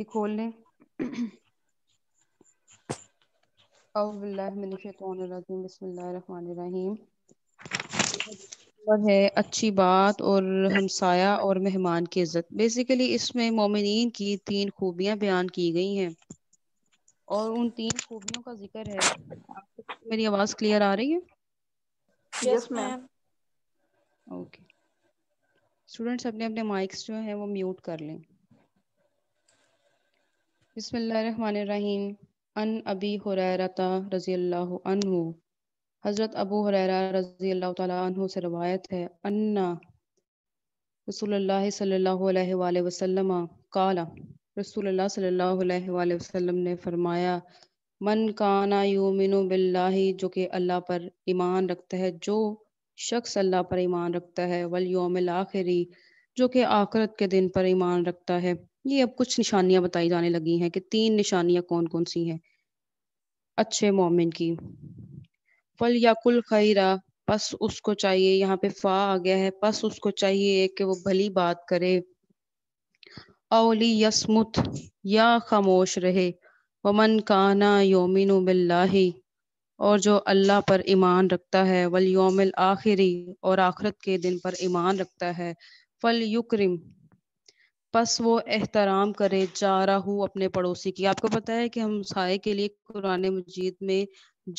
ये खोल लें है अच्छी बात और हमसाया और मेहमान की इज्जत बेसिकली इसमें मोमिन की तीन खूबियां बयान की गई हैं और उन तीन खूबियों का जिक्र है आपको मेरी आवाज क्लियर आ रही है यस मैम ओके स्टूडेंट्स अपने अपने माइक्स जो हैं वो म्यूट कर लें बसमीम अन अबी हुरैरता रज़ी अल्लाह अनहु हज़रत अबू हुरैरा रज़ी अल्लाह तु से रवायत है अन्ना रसूल सल्लल्लाहु अलैहि वसल्लम काला रसूल सल्लल्लाहु अलैहि वसल्लम ने फरमाया मन काना यूमिनु बिल्लाही जो कि अल्लाह पर ईमान रखता है जो शख्स अल्लाह पर ईमान रखता है वल योम आखिरी जो कि आखरत के दिन पर ईमान रखता है ये अब कुछ निशानियां बताई जाने लगी हैं कि तीन निशानियां कौन कौन सी हैं अच्छे मोमिन की फल या कुल खैरा बस उसको चाहिए यहाँ पे फा आ गया है बस उसको चाहिए कि वो भली बात करे अवली यसमुत या खामोश रहे वमन काना योमिन बिल्लाही और जो अल्लाह पर ईमान रखता है वल योमिल आखिरी और आखरत के दिन पर ईमान रखता है फल युक्रिम बस वो एहतराम करे जारा हूँ अपने पड़ोसी की आपको पता है कि हम साय के लिए कुरान मजीद में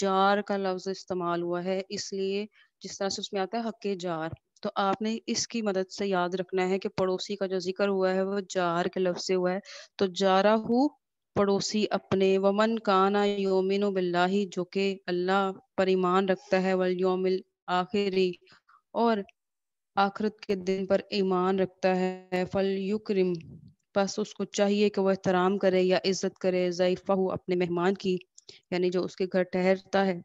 जार का लफ्ज इस्तेमाल हुआ है इसलिए जिस तरह से उसमें आता है हक जार तो आपने इसकी मदद से याद रखना है कि पड़ोसी का जो जिक्र हुआ है वो जार के लफ्ज से हुआ है तो जाराहू पड़ोसी अपने वमन काना योमिन बिल्ला जो कि अल्लाह पर ईमान रखता है वल योमिल आखिरी और आखरत के दिन पर ईमान रखता है फल युक्रिम बस उसको चाहिए कि वह एहतराम करे या इज्जत करे ज़यफ़ा हो अपने मेहमान की यानी जो उसके घर ठहरता है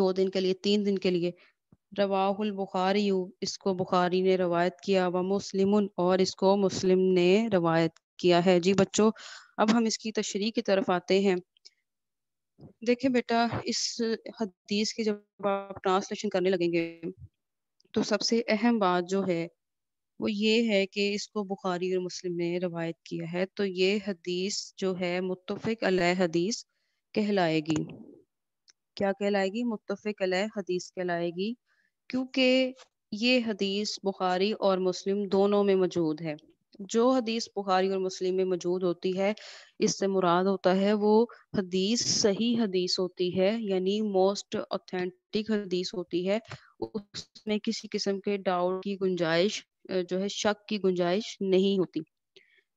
दो दिन के लिए तीन दिन के लिए रवाहुल बुखारी इसको बुखारी ने रवायत किया व मुस्लिम और इसको मुस्लिम ने रवायत किया है जी बच्चों अब हम इसकी तशरी की तरफ आते हैं देखें बेटा इस हदीस की जब आप ट्रांसलेशन करने लगेंगे तो सबसे अहम बात जो है वो ये है कि इसको बुखारी और मुस्लिम ने रवायत किया है तो ये हदीस जो है मुतफ़ हदीस कहलाएगी क्या कहलाएगी मुतफ़ हदीस कहलाएगी क्योंकि ये हदीस बुखारी और मुस्लिम दोनों में मौजूद है जो हदीस बुखारी और मुस्लिम में मौजूद होती है इससे मुराद होता है वो हदीस सही हदीस होती है यानी मोस्ट ऑथेंटिक हदीस होती है उसमें किसी किस्म के डाउट की गुंजाइश जो है शक की गुंजाइश नहीं होती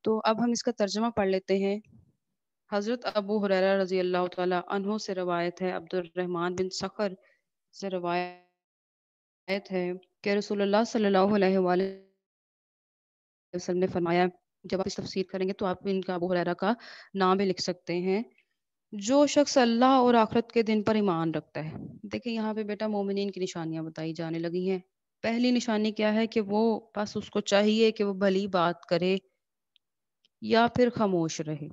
तो अब हम इसका तर्जमा पढ़ लेते हैं हज़रत अबू हुरैरा रजी अल्लाह तहों से रवायत है अब्दुलरहमान बिन सखर से रवायत है कि रसोल्ला सल्ला वसल्लम ने फरमाया जब आप इस तफसीर करेंगे तो आप इनका अबू हुरैरा का नाम भी लिख सकते हैं जो शख्स अल्लाह और आखरत के दिन पर ईमान रखता है देखिए यहाँ पे बेटा मोमिन की निशानियाँ बताई जाने लगी हैं पहली निशानी क्या है कि वो बस उसको चाहिए कि वो भली बात करे या फिर खामोश रहे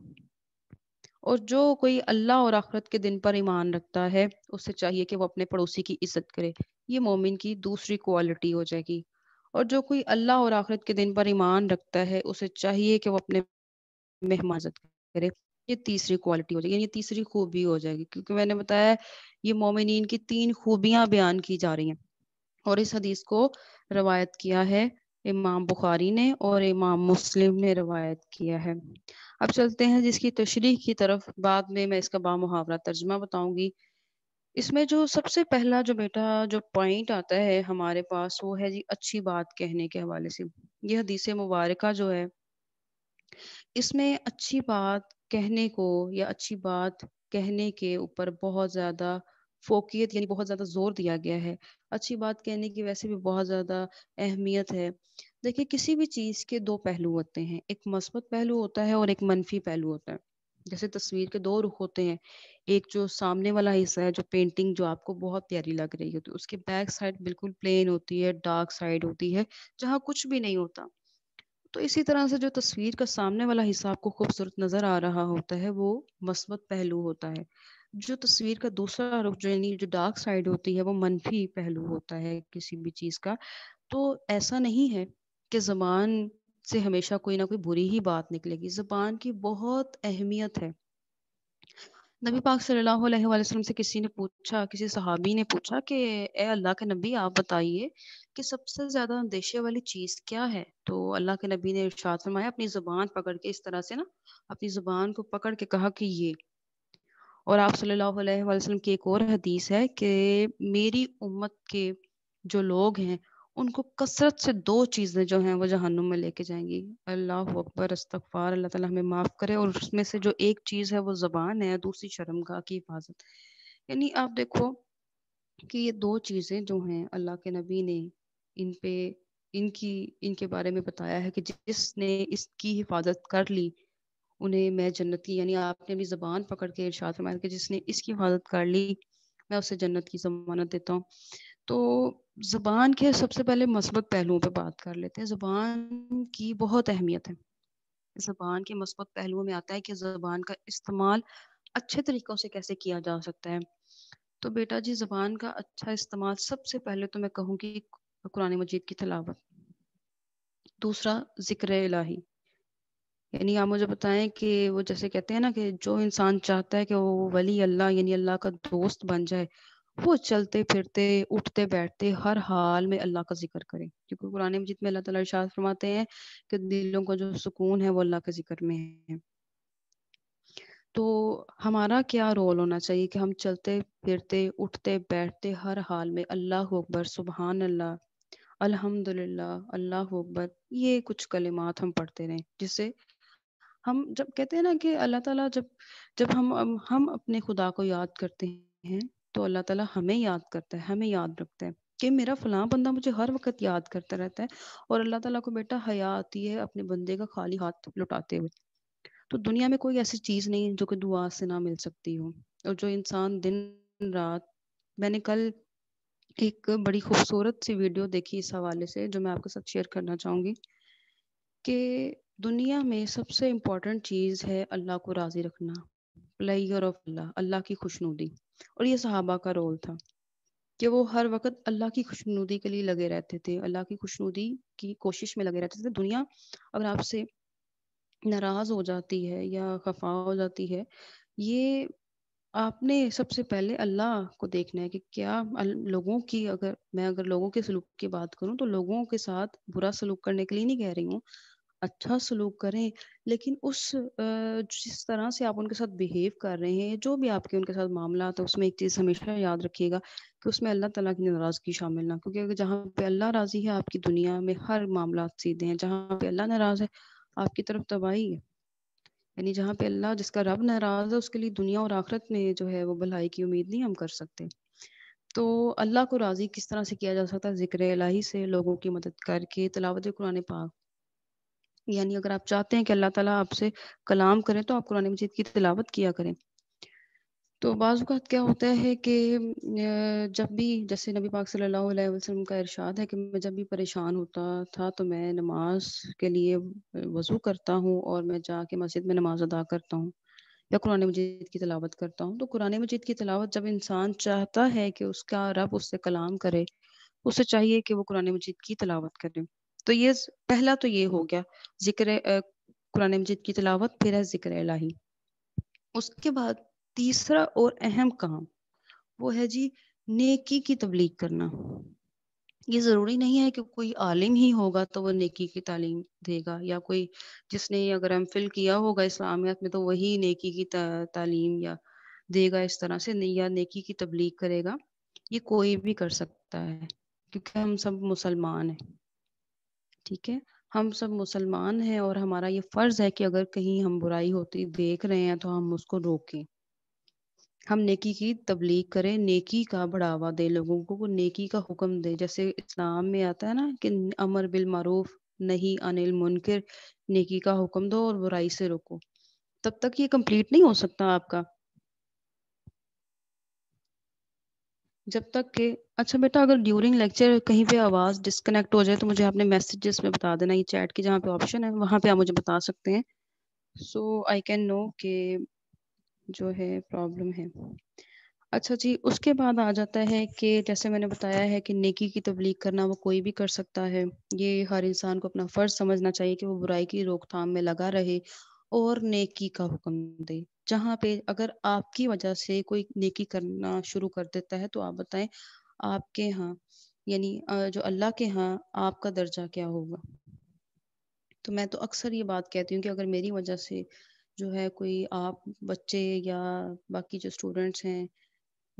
और जो कोई अल्लाह और आखरत के दिन पर ईमान रखता है उससे चाहिए कि वो अपने पड़ोसी की इज्जत करे ये मोमिन की दूसरी क्वालिटी हो जाएगी और जो कोई अल्लाह और आखिरत के दिन पर ईमान रखता है उसे चाहिए कि वो अपने में हिफाजत करे ये तीसरी क्वालिटी हो जाएगी ये तीसरी खूबी हो जाएगी क्योंकि मैंने बताया ये मोमिन की तीन खूबियां बयान की जा रही हैं और इस हदीस को रवायत किया है इमाम बुखारी ने और इमाम मुस्लिम ने रवायत किया है अब चलते हैं जिसकी तशरी की तरफ बाद में मैं इसका बा मुहावरा तर्जमा बताऊंगी इसमें जो सबसे पहला जो बेटा जो पॉइंट आता है हमारे पास वो है जी अच्छी बात कहने के हवाले से यह हदीस मुबारक जो है इसमें अच्छी बात कहने को या अच्छी बात कहने के ऊपर बहुत ज़्यादा फोकियत यानी बहुत ज़्यादा जोर दिया गया है अच्छी बात कहने की वैसे भी बहुत ज़्यादा अहमियत है देखिए किसी भी चीज़ के दो पहलू होते हैं एक मस्बत पहलू होता है और एक मनफी पहलू होता है जैसे तस्वीर के दो रुख होते हैं एक जो सामने वाला हिस्सा है जो पेंटिंग जो आपको बहुत प्यारी लग रही होती है उसके बैक साइड बिल्कुल प्लेन होती है डार्क साइड होती है जहाँ कुछ भी नहीं होता तो इसी तरह से जो तस्वीर का सामने वाला हिस्सा आपको खूबसूरत नजर आ रहा होता है वो मस्बत पहलू होता है जो तस्वीर का दूसरा रुख जो यानी जो डार्क साइड होती है वो मनफी पहलू होता है किसी भी चीज का तो ऐसा नहीं है कि जबान से हमेशा कोई ना कोई बुरी ही बात निकलेगी जुबान की बहुत अहमियत है नबी पाक सल्लल्लाहु अलैहि वसल्लम से किसी ने पूछा किसी सहाबी ने पूछा कि ए अल्लाह के नबी आप बताइए कि सबसे ज्यादा अंदेशे वाली चीज क्या है तो अल्लाह के नबी ने इरशाद फरमाया अपनी जुबान पकड़ के इस तरह से ना अपनी जुबान को पकड़ के कहा कि ये और आप सल्लल्लाहु अलैहि वसल्लम की एक और हदीस है कि मेरी उम्मत के जो लोग हैं उनको कसरत से दो चीज़ें जो हैं वो जहनुम में लेके जाएंगी अल्लाह अकबर अस्तफ़ार अल्लाह ताला हमें माफ़ करे और उसमें से जो एक चीज़ है वो ज़बान है दूसरी शर्मगा की हिफाजत यानी आप देखो कि ये दो चीज़ें जो हैं अल्लाह के नबी ने इन पे इनकी इनके बारे में बताया है कि जिसने इसकी हिफाजत कर ली उन्हें मैं जन्नत की यानी आपने अपनी ज़बान पकड़ के इर्शाद फरमाया कि जिसने इसकी हिफाजत कर ली मैं उसे जन्नत की जमानत देता हूँ तो ज़बान के सबसे पहले मस्बत पहलुओं पे बात कर लेते हैं जुबान की बहुत अहमियत है जुबान के मस्बत पहलुओं में आता है कि जुबान का इस्तेमाल अच्छे तरीक़ों से कैसे किया जा सकता है तो बेटा जी ज़बान का अच्छा इस्तेमाल सबसे पहले तो मैं कहूँगी कुरान मजीद की तलावत दूसरा ज़िक्र इलाही यानी आप मुझे बताएं कि वो जैसे कहते हैं ना कि जो इंसान चाहता है कि वो वली अल्लाह यानी अल्लाह का दोस्त बन जाए वो चलते फिरते उठते बैठते हर हाल में अल्लाह का जिक्र करें क्योंकि कुरान मजिद में अल्लाह ताला इरशाद फरमाते हैं कि दिलों का जो सुकून है वो अल्लाह के जिक्र में है तो हमारा क्या रोल होना चाहिए कि हम चलते फिरते उठते बैठते हर हाल में अल्लाह अकबर सुबहान अल्लाह अल्हम्दुलिल्लाह अल्लाह अकबर ये कुछ कलिमात हम पढ़ते रहें जिससे हम जब कहते हैं ना कि अल्लाह ताला जब जब हम हम अपने खुदा को याद करते हैं तो अल्लाह ताला हमें याद करता है हमें याद रखता है कि मेरा फलां बंदा मुझे हर वक्त याद करता रहता है और अल्लाह ताला को बेटा हया आती है अपने बंदे का खाली हाथ लुटाते हुए तो दुनिया में कोई ऐसी चीज़ नहीं जो कि दुआ से ना मिल सकती हो और जो इंसान दिन रात मैंने कल एक बड़ी खूबसूरत सी वीडियो देखी इस हवाले से जो मैं आपके साथ शेयर करना चाहूंगी कि दुनिया में सबसे इम्पोर्टेंट चीज़ है अल्लाह को राज़ी रखना प्लेयर ऑफ अल्लाह अल्लाह की खुशनुदी और ये सहाबा का रोल था कि वो हर वक्त अल्लाह की खुशनुदी के लिए लगे रहते थे अल्लाह की खुशनुदी की कोशिश में लगे रहते थे दुनिया अगर आपसे नाराज हो जाती है या खफा हो जाती है ये आपने सबसे पहले अल्लाह को देखना है कि क्या लोगों की अगर मैं अगर लोगों के सलूक की बात करूं तो लोगों के साथ बुरा सलूक करने के लिए नहीं कह रही हूँ अच्छा सलूक करें लेकिन उस जिस तरह से आप उनके साथ बिहेव कर रहे हैं जो भी आपके उनके साथ मामला तो उसमें एक चीज़ हमेशा याद रखिएगा कि उसमें अल्लाह तला की नाराज़गी शामिल ना क्योंकि अगर जहाँ पे अल्लाह राज़ी है आपकी दुनिया में हर मामला सीधे हैं जहाँ पे अल्लाह नाराज़ है आपकी तरफ तबाही है यानी जहाँ पे अल्लाह जिसका रब नाराज़ है उसके लिए दुनिया और आखरत में जो है वो भलाई की उम्मीद नहीं हम कर सकते तो अल्लाह को राज़ी किस तरह से किया जा सकता है ज़िक्र अलाही से लोगों की मदद करके तलावत कुरान पाक यानी अगर आप चाहते हैं कि अल्लाह ताला आपसे कलाम करें तो आप कुरान मजीद की तिलावत किया करें तो बाज़ात क्या होता है कि जब भी जैसे नबी पाक सल्लल्लाहु अलैहि वसल्लम का इरशाद है कि मैं जब भी परेशान होता था तो मैं नमाज के लिए वज़ू करता हूँ और मैं जाके मस्जिद में नमाज अदा करता हूँ या कुरान मजीद की तलावत करता हूँ तो कुरान मजीद की तलावत जब इंसान चाहता है कि उसका रब उससे कलाम करे उसे चाहिए कि वो कुरान मजीद की तलावत करे तो ये पहला तो ये हो गया जिक्र कुरान मजिद की तलावत फिर है जिक्र इलाही उसके बाद तीसरा और अहम काम वो है जी नेकी की तबलीग करना ये ज़रूरी नहीं है कि कोई आलिम ही होगा तो वो नेकी की तालीम देगा या कोई जिसने अगर एम फिल किया होगा इस्लामियत में तो वही नेकी की ता, तालीम या देगा इस तरह से या नेकी की तबलीग करेगा ये कोई भी कर सकता है क्योंकि हम सब मुसलमान हैं ठीक है हम सब मुसलमान हैं और हमारा ये फर्ज है कि अगर कहीं हम बुराई होती देख रहे हैं तो हम उसको रोकें हम नेकी की तबलीग करें नेकी का बढ़ावा दें लोगों को नेकी का हुक्म दें जैसे इस्लाम में आता है ना कि अमर बिल मारूफ नहीं अनिल मुनकर नेकी का हुक्म दो और बुराई से रोको तब तक ये कंप्लीट नहीं हो सकता आपका जब तक के अच्छा बेटा अगर ड्यूरिंग लेक्चर कहीं पे आवाज़ डिस्कनेक्ट हो जाए तो मुझे आपने मैसेजेस में बता देना ये चैट की जहाँ पे ऑप्शन है वहाँ पे आप मुझे बता सकते हैं सो आई कैन नो के जो है प्रॉब्लम है अच्छा जी उसके बाद आ जाता है कि जैसे मैंने बताया है कि नेकी की तबलीग करना वो कोई भी कर सकता है ये हर इंसान को अपना फ़र्ज समझना चाहिए कि वो बुराई की रोकथाम में लगा रहे और नेकी का हुक्म दे जहां पे अगर आपकी वजह से कोई नेकी करना शुरू कर देता है तो आप बताएं आपके यहाँ यानी जो अल्लाह के यहाँ आपका दर्जा क्या होगा तो मैं तो अक्सर ये बात कहती हूँ कि अगर मेरी वजह से जो है कोई आप बच्चे या बाकी जो स्टूडेंट्स हैं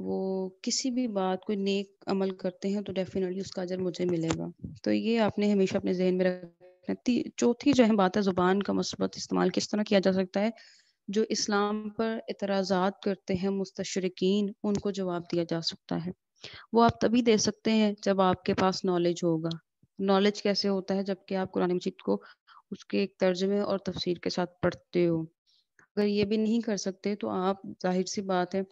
वो किसी भी बात कोई नेक अमल करते हैं तो डेफिनेटली उसका अजर मुझे मिलेगा तो ये आपने हमेशा अपने जहन में रखना चौथी जो है बात है ज़ुबान का मस्बत इस्तेमाल किस तरह किया जा सकता है जो इस्लाम पर इतराजात करते हैं मुस्तशरकिन उनको जवाब दिया जा सकता है वो आप तभी दे सकते हैं जब आपके पास नॉलेज होगा नॉलेज कैसे होता है जबकि आप कुरान मजीद को उसके एक तर्जमे और तफसीर के साथ पढ़ते हो अगर ये भी नहीं कर सकते तो आप जाहिर सी बात है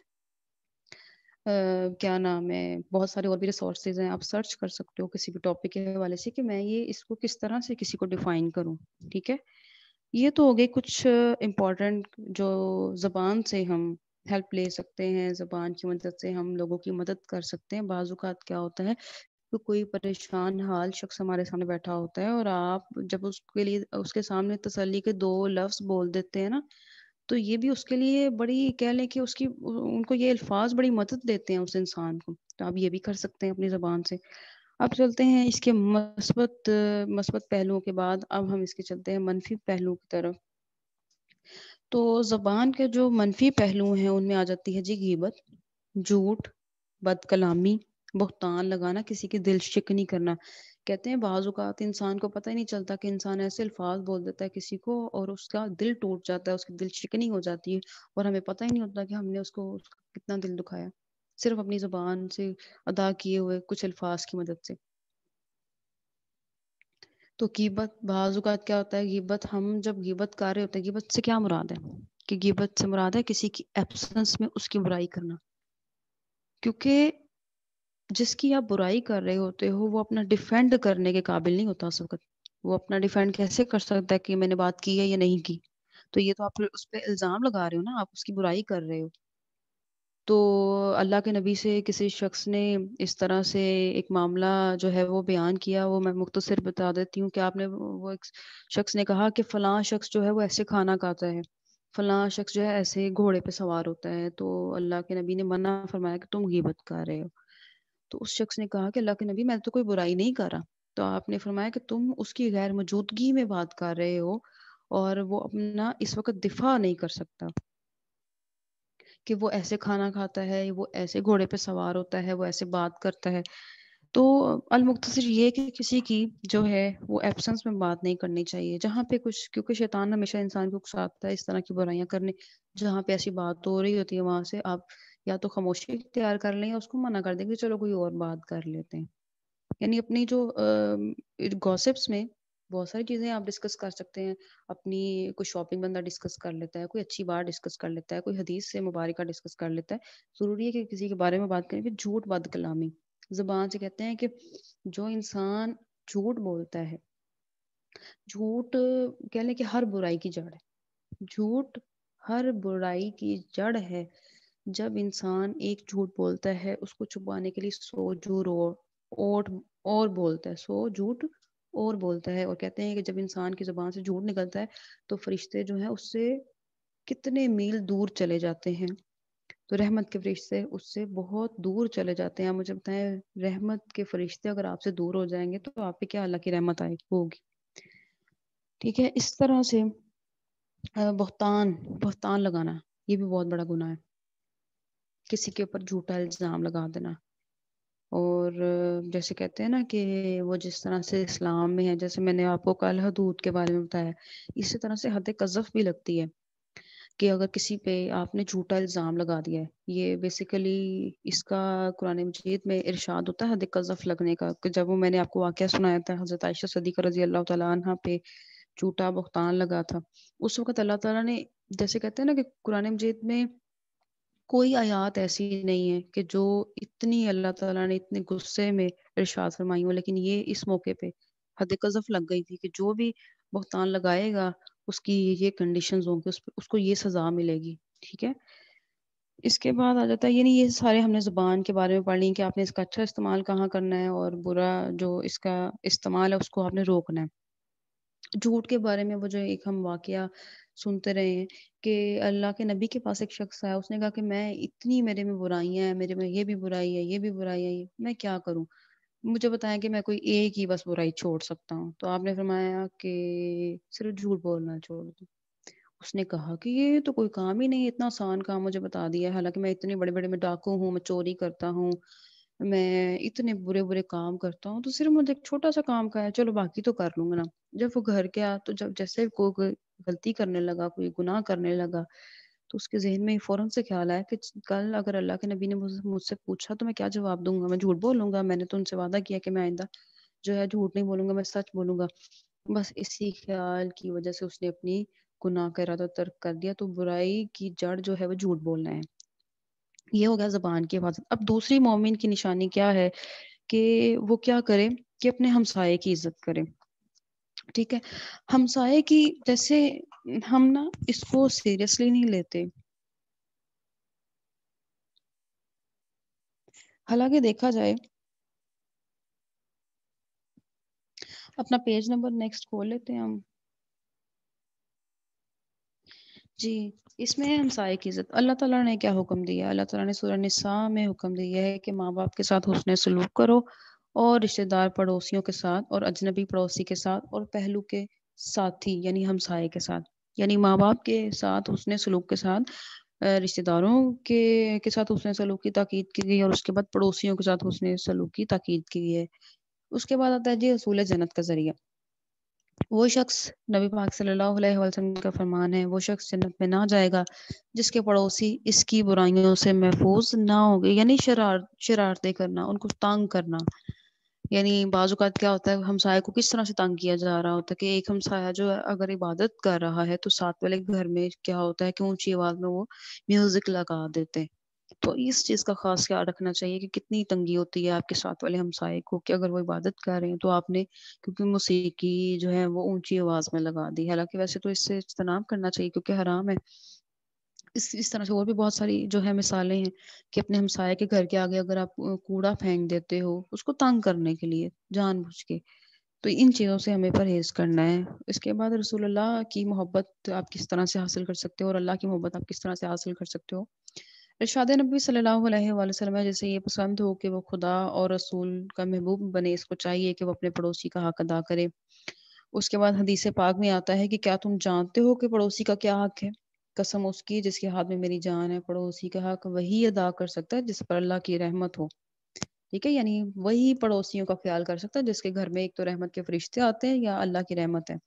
Uh, क्या नाम है बहुत सारे और भी रिसोर्सेज हैं आप सर्च कर सकते हो किसी भी टॉपिक के हवाले से कि मैं ये इसको किस तरह से किसी को डिफाइन करूँ ठीक है ये तो हो गई कुछ इम्पोर्टेंट जो ज़बान से हम हेल्प ले सकते हैं ज़बान की मदद से हम लोगों की मदद कर सकते हैं बाजूकात क्या होता है तो कोई परेशान हाल शख्स हमारे सामने बैठा होता है और आप जब उसके लिए उसके सामने तसल्ली के दो लफ्ज़ बोल देते हैं ना तो ये भी उसके लिए बड़ी कह लें कि उसकी उनको ये अल्फाज बड़ी मदद देते हैं उस इंसान को तो आप ये भी कर सकते हैं अपनी ज़बान से अब चलते हैं इसके मस्बत मस्बत पहलुओं के बाद अब हम इसके चलते हैं मनफी पहलुओं की तरफ तो ज़बान के जो मनफी पहलू हैं उनमें आ जाती है जी गीबत झूठ बदकलामी बहतान लगाना किसी की दिल शिकनी करना कहते हैं बाजूकात इंसान को पता ही नहीं चलता कि इंसान ऐसे अल्फाज बोल देता है किसी को और उसका दिल टूट जाता है उसकी दिल शिकनी हो जाती है और हमें पता ही नहीं होता कि हमने उसको कितना दिल दुखाया सिर्फ अपनी जुबान से अदा किए हुए कुछ अल्फाज की मदद से तो गिबत बाजुकात क्या होता है गिबत हम जब गिबत कर रहे होते हैं गिबत से क्या मुराद है कि गिबत से मुराद है किसी की एब्सेंस में उसकी बुराई करना क्योंकि जिसकी आप बुराई कर रहे होते हो वो अपना डिफेंड करने के काबिल नहीं होता उस वक्त वो अपना डिफेंड कैसे कर सकता है कि मैंने बात की है या नहीं की तो ये तो आप उस पर इल्ज़ाम लगा रहे हो ना आप उसकी बुराई कर रहे हो तो अल्लाह के नबी से किसी शख्स ने इस तरह से एक मामला जो है वो बयान किया वो मैं मुख्तर बता देती हूँ कि आपने वो एक शख्स ने कहा कि फला शख्स जो है वो ऐसे खाना खाता है फला शख्स जो है ऐसे घोड़े पे सवार होता है तो अल्लाह के नबी ने मना फरमाया कि तुम गीबत कर रहे हो तो उस शख्स ने कहा कि अल्लाह के नबी मैंने तो कोई बुराई नहीं करा तो आपने फरमाया कि तुम उसकी गैर मौजूदगी में बात कर रहे हो और वो अपना इस वक्त दिफा नहीं कर सकता कि वो ऐसे खाना खाता है वो ऐसे घोड़े पे सवार होता है वो ऐसे बात करता है तो अलमुख्तसर ये कि किसी की जो है वो एबसेंस में बात नहीं करनी चाहिए जहाँ पे कुछ क्योंकि शैतान हमेशा इंसान को उकसाता है इस तरह की बुराइयां करने जहाँ पे ऐसी बात तो हो रही होती है वहां से आप या तो खामोशी तैयार कर लें या उसको मना कर दें कि चलो कोई और बात कर लेते हैं यानी अपनी जो गॉसिप्स में बहुत सारी चीज़ें आप डिस्कस कर सकते हैं अपनी कोई शॉपिंग बंदा डिस्कस कर लेता है कोई अच्छी बात डिस्कस कर लेता है कोई हदीस से मुबारक डिस्कस कर लेता है ज़रूरी है कि किसी के बारे में बात करें फिर झूठ बद कलामी ज़बान से कहते हैं कि जो इंसान झूठ बोलता है झूठ कह लें कि हर बुराई की जड़ है झूठ हर बुराई की जड़ है जब इंसान एक झूठ बोलता है उसको छुपाने के लिए सो झूठ और ओठ और बोलता है सो झूठ और बोलता है और कहते हैं कि जब इंसान की जुबान से झूठ निकलता है तो फरिश्ते जो है उससे कितने मील दूर चले जाते हैं तो रहमत के फरिश्ते उससे बहुत दूर चले जाते हैं मुझे बताएं रहमत के फरिश्ते अगर आपसे दूर हो जाएंगे तो आप पे क्या अल्लाह की रहमत आएगी होगी ठीक है इस तरह से बहुतान बहतान लगाना ये भी बहुत बड़ा गुना है किसी के ऊपर झूठा इल्ज़ाम लगा देना और जैसे कहते हैं ना कि वो जिस तरह से इस्लाम में है जैसे मैंने आपको कल हदूद के बारे में बताया इसी तरह से हद कजफ भी लगती है कि अगर किसी पे आपने झूठा इल्ज़ाम लगा दिया है ये बेसिकली इसका कुरान मजीद में इरशाद होता है हद कजफ लगने का कि जब वो मैंने आपको वाक्य सुनाया था हज़रत आयशा सदीक़ रजी अल्लाह तला पे झूठा बहतान लगा था उस वक़्त अल्लाह तला ने जैसे कहते हैं ना कि कुरान मजीद में कोई आयात ऐसी नहीं है कि जो इतनी अल्लाह ताला ने इतने गुस्से में इर्शाद फरमाई हो लेकिन ये इस मौके पे हद कजफ लग गई थी कि जो भी भुगतान लगाएगा उसकी ये कंडीशन होंगी उस, उसको ये सजा मिलेगी ठीक है इसके बाद आ जाता है यानी ये सारे हमने ज़ुबान के बारे में पढ़ ली कि आपने इसका अच्छा इस्तेमाल कहाँ करना है और बुरा जो इसका इस्तेमाल है उसको आपने रोकना है झूठ के बारे में वो जो एक हम वाक़ सुनते रहे हैं कि अल्लाह के नबी के पास एक शख्स आया उसने कहा कि मैं इतनी मेरे में बुराइयां हैं मेरे में ये भी बुराई है ये भी बुराई है ये मैं क्या करूं मुझे बताया कि मैं कोई एक ही बस बुराई छोड़ सकता हूँ तो आपने फरमाया कि सिर्फ झूठ बोलना छोड़ दो उसने कहा कि ये तो कोई काम ही नहीं इतना आसान काम मुझे बता दिया है हालांकि मैं इतने बड़े बड़े में डाकू हूँ मैं चोरी करता हूँ मैं इतने बुरे बुरे काम करता हूँ तो सिर्फ मुझे एक छोटा सा काम का है चलो बाकी तो कर लूंगा ना जब वो घर गया तो जब जैसे कोई गलती करने लगा कोई गुनाह करने लगा तो उसके जहन में फौरन से ख्याल आया कि कल अगर अल्लाह के नबी ने मुझसे पूछा तो मैं क्या जवाब दूंगा मैं झूठ बोलूंगा मैंने तो उनसे वादा किया कि मैं आइंदा जो है झूठ नहीं बोलूंगा मैं सच बोलूंगा बस इसी ख्याल की वजह से उसने अपनी गुनाह का इरादा तर्क कर दिया तो बुराई की जड़ जो है वो झूठ बोलना है ये हो गया जबान की हिफाजत अब दूसरी मोमिन की निशानी क्या है कि वो क्या करे कि अपने हमसाये की इज्जत करे ठीक है हमसाए की जैसे हम ना इसको सीरियसली नहीं लेते हालांकि देखा जाए अपना पेज नंबर नेक्स्ट खोल लेते हैं हम जी इसमें है हमसाय की इज्जत अल्लाह ताला ने क्या हुक्म दिया अल्लाह ताला ने सूरह निसा में हुक्म दिया है कि माँ बाप के साथ हुसन सलूक करो और रिश्तेदार पड़ोसियों के साथ और अजनबी पड़ोसी के साथ और पहलू के साथी यानी हमसाए के साथ यानी माँ बाप के साथ उसने सलूक के साथ रिश्तेदारों के के साथ उसने सलूक की ताकीद की गई और उसके बाद पड़ोसियों के साथ उसने सलूक की ताकीद की है उसके बाद आता है जी असूल जन्नत का जरिया वो शख्स नबी पाक सल्लल्लाहु अलैहि वसल्लम का फरमान है वो शख्स जन्नत में ना जाएगा जिसके पड़ोसी इसकी बुराइयों से महफूज ना होंगे यानी शरार शरारतें करना उनको तंग करना यानी बाजूकात क्या होता है हमसाय को किस तरह से तंग किया जा रहा होता है कि एक हमसाया जो अगर इबादत कर रहा है तो साथ वाले घर में क्या होता है कि ऊंची आवाज में वो म्यूजिक लगा देते हैं तो इस चीज का खास ख्याल रखना चाहिए कि कितनी तंगी होती है आपके साथ वाले हमसाय को कि अगर वो इबादत कर रहे हैं तो आपने क्योंकि मौसीकी जो है वो ऊंची आवाज में लगा दी हालांकि वैसे तो इससे इज्तनाम करना चाहिए क्योंकि हराम है इस इस तरह से और भी बहुत सारी जो है मिसालें हैं कि अपने हमसाये के घर के आगे अगर आप कूड़ा फेंक देते हो उसको तंग करने के लिए जानबूझ के तो इन चीज़ों से हमें परहेज करना है इसके बाद रसूलुल्लाह की मोहब्बत आप किस तरह से हासिल कर सकते हो और अल्लाह की मोहब्बत आप किस तरह से हासिल कर सकते हो इरशाद नबी सल्लल्लाहु अलैहि वसल्लम जैसे ये पसंद हो कि वो खुदा और रसूल का महबूब बने इसको चाहिए कि वो अपने पड़ोसी का हक अदा करे उसके बाद हदीस पाक में आता है कि क्या तुम जानते हो कि पड़ोसी का क्या हक है कसम उसकी जिसके हाथ में मेरी जान है पड़ोसी का हक वही अदा कर सकता है जिस पर अल्लाह की रहमत हो ठीक है यानी वही पड़ोसियों का ख्याल कर सकता है जिसके घर में एक तो रहमत के फरिश्ते आते हैं या अल्लाह की रहमत है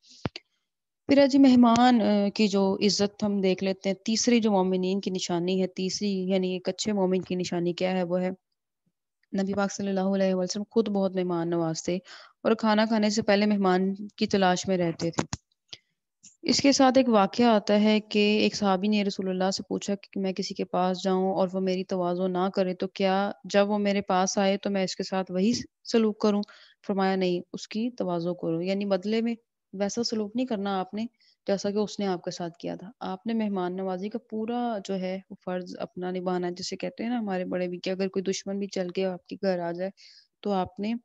फिर अजी मेहमान की जो इज्जत हम देख लेते हैं तीसरी जो मोमिन की निशानी है तीसरी यानी एक अच्छे मोमिन की निशानी क्या है वो है नबी पाक सल्लल्लाहु अलैहि वसल्लम खुद बहुत मेहमान नवाज थे और खाना खाने से पहले मेहमान की तलाश में रहते थे इसके साथ एक वाक्य आता है कि एक सहाबी ने रसूलुल्लाह से पूछा कि मैं किसी के पास जाऊं और वो मेरी तोज़ो ना करे तो क्या जब वो मेरे पास आए तो मैं इसके साथ वही सलूक करूं फरमाया नहीं उसकी तोज़ो करो यानी बदले में वैसा सलूक नहीं करना आपने जैसा कि उसने आपके साथ किया था आपने मेहमान नवाजी का पूरा जो है वो फ़र्ज़ अपना निभाना जिसे कहते हैं ना हमारे बड़े भी कि अगर कोई दुश्मन भी चल के आपके घर आ जाए तो आपने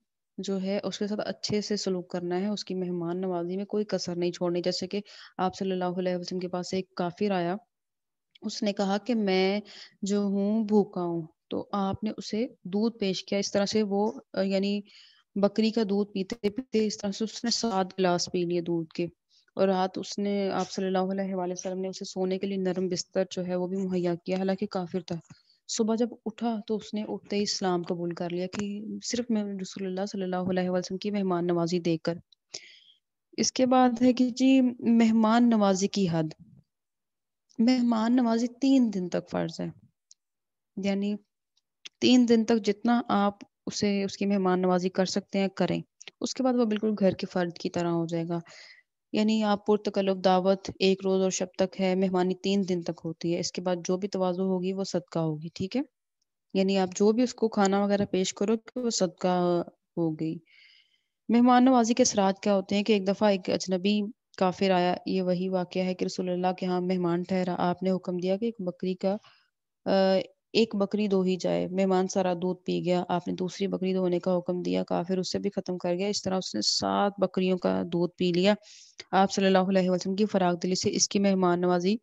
जो है उसके साथ अच्छे से सलूक करना है उसकी मेहमान नवाजी में कोई कसर नहीं छोड़नी जैसे कि आप सल्लल्लाहु अलैहि वसल्लम के पास एक काफिर आया उसने कहा कि मैं जो हूँ भूखा हूँ तो आपने उसे दूध पेश किया इस तरह से वो यानी बकरी का दूध पीते पीते इस तरह से उसने सात गिलास पी लिए दूध के और रात उसने आप सल्लल्लाहु अलैहि वसल्लम ने उसे सोने के लिए नरम बिस्तर जो है वो भी मुहैया किया हालांकि काफिर था सुबह जब उठा तो उसने उठते ही इस्लाम कबूल कर लिया कि सिर्फ मैं रसोल्ला वसल्लम की मेहमान नवाजी देखकर इसके बाद है कि जी मेहमान नवाजी की हद मेहमान नवाजी तीन दिन तक फर्ज है यानी तीन दिन तक जितना आप उसे उसकी मेहमान नवाजी कर सकते हैं करें उसके बाद वो बिल्कुल घर के फर्द की तरह हो जाएगा यानी आप पुरतकल्लुफ दावत एक रोज और शब तक है मेहमानी तीन दिन तक होती है इसके बाद जो भी तोज़ु होगी वो सदका होगी ठीक है यानी आप जो भी उसको खाना वगैरह पेश करो तो वो सदका हो गई मेहमान नवाजी के सरात क्या होते हैं कि एक दफ़ा एक अजनबी काफिर आया ये वही वाक़ है कि रसोल्ला के यहाँ मेहमान ठहरा आपने हुक्म दिया कि एक बकरी का एक बकरी दो ही जाए मेहमान सारा दूध पी गया आपने दूसरी बकरी दोने का हुक्म दिया काफिर उससे भी खत्म कर गया इस तरह उसने सात बकरियों का दूध पी लिया आप सल्लल्लाहु अलैहि वसल्लम की फराग दिली से इसकी मेहमान नवाजी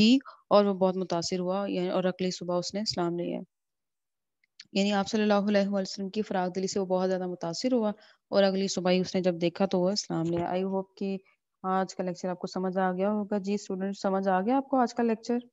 की और वो बहुत मुतासर हुआ और अगली सुबह उसने इस्लाम लिया यानी आप सल्लल्लाहु अलैहि वसल्लम की फराग दिली से वो बहुत ज़्यादा मुतासर हुआ और अगली सुबह ही उसने जब देखा तो वो इस्लाम लिया आई होप कि आज का लेक्चर आपको समझ आ गया होगा जी स्टूडेंट समझ आ गया आपको आज का लेक्चर